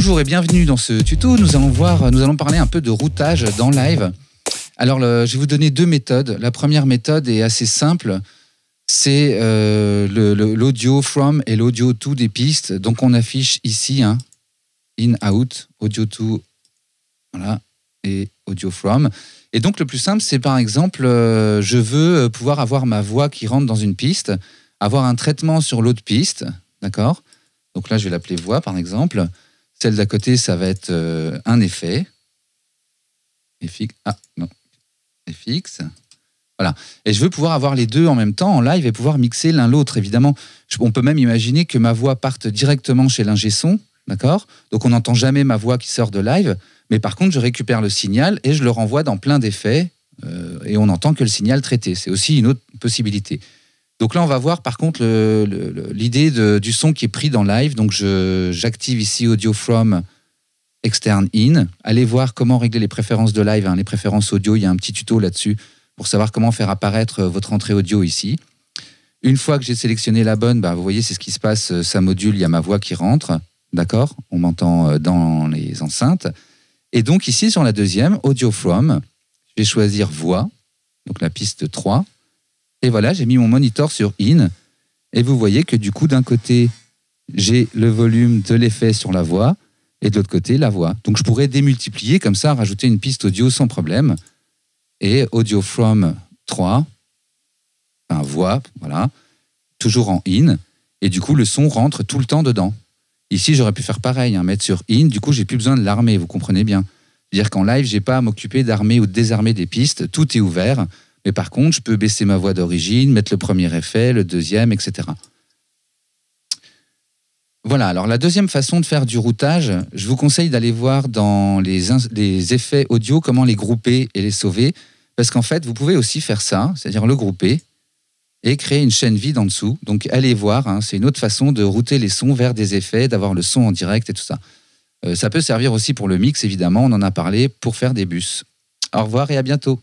Bonjour et bienvenue dans ce tuto. Nous allons voir, nous allons parler un peu de routage dans Live. Alors, je vais vous donner deux méthodes. La première méthode est assez simple. C'est euh, l'audio from et l'audio to des pistes. Donc, on affiche ici hein, in, out, audio to, voilà, et audio from. Et donc, le plus simple, c'est par exemple, euh, je veux pouvoir avoir ma voix qui rentre dans une piste, avoir un traitement sur l'autre piste, d'accord Donc là, je vais l'appeler voix, par exemple. Celle d'à côté, ça va être euh, un effet. FX. Ah, voilà. Et je veux pouvoir avoir les deux en même temps en live et pouvoir mixer l'un l'autre. Évidemment, on peut même imaginer que ma voix parte directement chez l'ingé son, d'accord Donc on n'entend jamais ma voix qui sort de live, mais par contre, je récupère le signal et je le renvoie dans plein d'effets euh, et on n'entend que le signal traité. C'est aussi une autre possibilité. Donc là, on va voir par contre l'idée du son qui est pris dans live. Donc j'active ici Audio From externe in. Allez voir comment régler les préférences de live, hein, les préférences audio. Il y a un petit tuto là-dessus pour savoir comment faire apparaître euh, votre entrée audio ici. Une fois que j'ai sélectionné la bonne, bah, vous voyez, c'est ce qui se passe. Euh, ça module, il y a ma voix qui rentre. D'accord On m'entend euh, dans les enceintes. Et donc ici, sur la deuxième, Audio From, je vais choisir Voix, donc la piste 3. Et voilà, j'ai mis mon monitor sur in. Et vous voyez que du coup, d'un côté, j'ai le volume de l'effet sur la voix et de l'autre côté, la voix. Donc je pourrais démultiplier comme ça, rajouter une piste audio sans problème. Et audio from 3, enfin voix, voilà, toujours en in. Et du coup, le son rentre tout le temps dedans. Ici, j'aurais pu faire pareil, hein, mettre sur in. Du coup, j'ai plus besoin de l'armer, vous comprenez bien. C'est-à-dire qu'en live, j'ai pas à m'occuper d'armer ou de désarmer des pistes. Tout est ouvert. Mais par contre, je peux baisser ma voix d'origine, mettre le premier effet, le deuxième, etc. Voilà, alors la deuxième façon de faire du routage, je vous conseille d'aller voir dans les, effets audio comment les grouper et les sauver, parce qu'en fait, vous pouvez aussi faire ça, c'est-à-dire le grouper et créer une chaîne vide en dessous. Donc allez voir, hein, c'est une autre façon de router les sons vers des effets, d'avoir le son en direct et tout ça. Euh, ça peut servir aussi pour le mix, évidemment, on en a parlé, pour faire des bus. Au revoir et à bientôt.